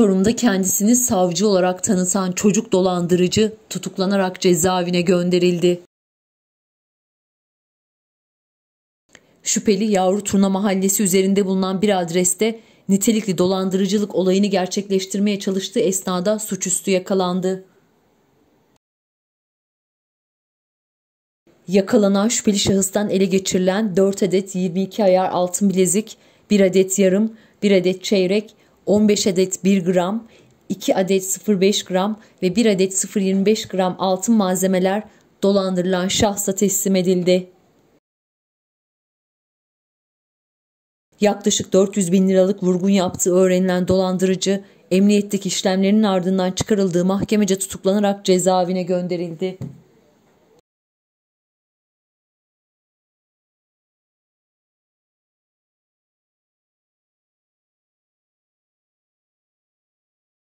Çorum'da kendisini savcı olarak tanıtan çocuk dolandırıcı tutuklanarak cezaevine gönderildi. Şüpheli Yavru Turna Mahallesi üzerinde bulunan bir adreste nitelikli dolandırıcılık olayını gerçekleştirmeye çalıştığı esnada suçüstü yakalandı. Yakalanan şüpheli şahıstan ele geçirilen 4 adet 22 ayar altın bilezik, 1 adet yarım, 1 adet çeyrek, 15 adet 1 gram, 2 adet 0,5 gram ve 1 adet 0,25 gram altın malzemeler dolandırılan şahsa teslim edildi. Yaklaşık 400 bin liralık vurgun yaptığı öğrenilen dolandırıcı, emniyetteki işlemlerin ardından çıkarıldığı mahkemece tutuklanarak cezaevine gönderildi.